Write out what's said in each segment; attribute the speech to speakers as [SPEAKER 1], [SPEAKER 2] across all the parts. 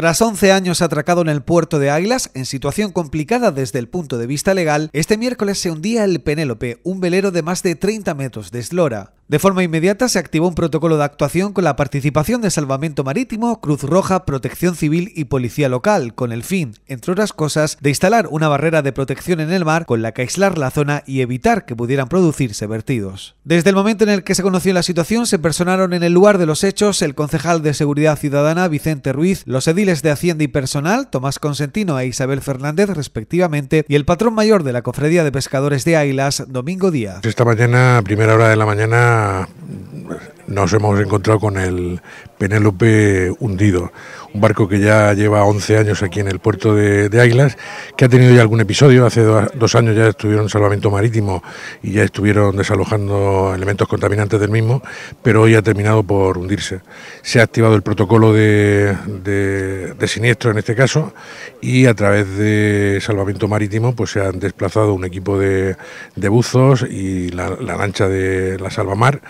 [SPEAKER 1] Tras 11 años atracado en el puerto de Águilas, en situación complicada desde el punto de vista legal, este miércoles se hundía el Penélope, un velero de más de 30 metros de eslora. De forma inmediata se activó un protocolo de actuación con la participación de Salvamento Marítimo, Cruz Roja, Protección Civil y Policía Local, con el fin, entre otras cosas, de instalar una barrera de protección en el mar con la que aislar la zona y evitar que pudieran producirse vertidos. Desde el momento en el que se conoció la situación, se personaron en el lugar de los hechos el concejal de Seguridad Ciudadana Vicente Ruiz, los ediles de Hacienda y Personal Tomás Consentino e Isabel Fernández, respectivamente, y el patrón mayor de la Cofradía de Pescadores de Águilas, Domingo Díaz.
[SPEAKER 2] Esta mañana, primera hora de la mañana, Ah. nos hemos encontrado con el Penélope hundido, un barco que ya lleva 11 años aquí en el puerto de, Águilas, que ha tenido ya algún episodio, hace dos años ya estuvieron en salvamento marítimo y ya estuvieron desalojando elementos contaminantes del mismo, pero hoy ha terminado por hundirse. Se ha activado el protocolo de, siniestro en este caso y a través de salvamento marítimo pues se han desplazado un equipo de, buzos y la, la lancha de la Salvamar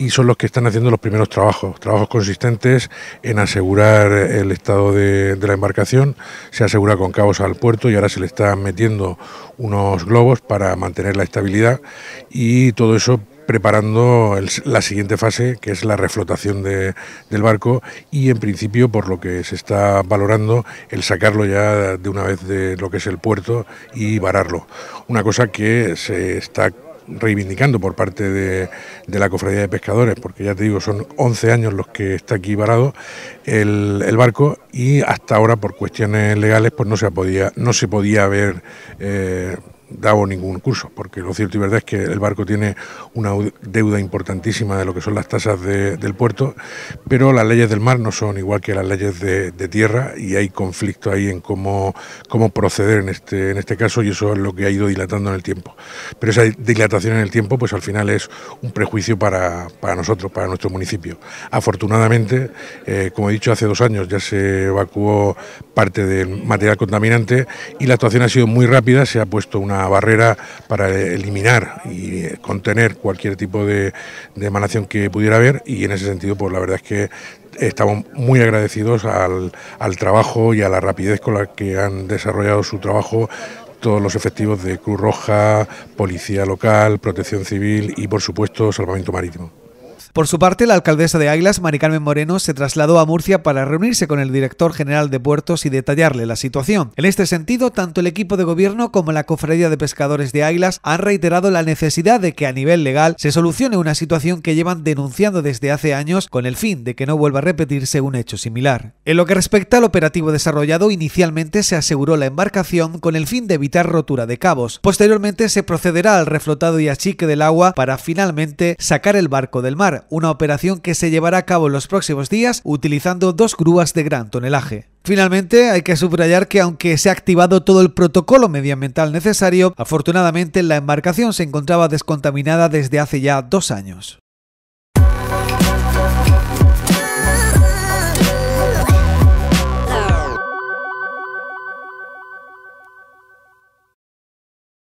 [SPEAKER 2] y son los que están haciendo los primeros trabajos, trabajos consistentes en asegurar el estado de, la embarcación, se asegura con cabos al puerto y ahora se le están metiendo unos globos para mantener la estabilidad y todo eso preparando la siguiente fase, que es la reflotación del barco y en principio, por lo que se está valorando, el sacarlo ya de una vez de lo que es el puerto y vararlo. Una cosa que se está reivindicando por parte de, la Cofradía de Pescadores, porque ya te digo, son 11 años los que está aquí varado el, barco y hasta ahora por cuestiones legales pues no se podía, no se podía ver dado ningún curso, porque lo cierto y verdad es que el barco tiene una deuda importantísima de lo que son las tasas del puerto, pero las leyes del mar no son igual que las leyes de, tierra y hay conflicto ahí en cómo, cómo proceder en este, en este caso y eso es lo que ha ido dilatando en el tiempo. Pero esa dilatación en el tiempo, pues al final es un prejuicio para, nosotros, para nuestro municipio. Afortunadamente, eh, como he dicho, hace dos años ya se evacuó parte del material contaminante y la actuación ha sido muy rápida, se ha puesto una barrera para eliminar y eh, contener cualquier tipo de, de emanación que pudiera haber y en ese sentido pues la verdad es que estamos muy agradecidos al, al trabajo y a la rapidez con la que han desarrollado su trabajo todos los efectivos de Cruz Roja, Policía Local, Protección Civil y, por supuesto, Salvamento Marítimo.
[SPEAKER 1] Por su parte, la alcaldesa de Águilas, Mari Carmen Moreno, se trasladó a Murcia para reunirse con el director general de puertos y detallarle la situación. En este sentido, tanto el equipo de gobierno como la Cofradía de Pescadores de Águilas han reiterado la necesidad de que a nivel legal se solucione una situación que llevan denunciando desde hace años con el fin de que no vuelva a repetirse un hecho similar. En lo que respecta al operativo desarrollado, inicialmente se aseguró la embarcación con el fin de evitar rotura de cabos. Posteriormente se procederá al reflotado y achique del agua para finalmente sacar el barco del mar, una operación que se llevará a cabo en los próximos días utilizando dos grúas de gran tonelaje. Finalmente, hay que subrayar que aunque se ha activado todo el protocolo medioambiental necesario, afortunadamente la embarcación se encontraba descontaminada desde hace ya dos años.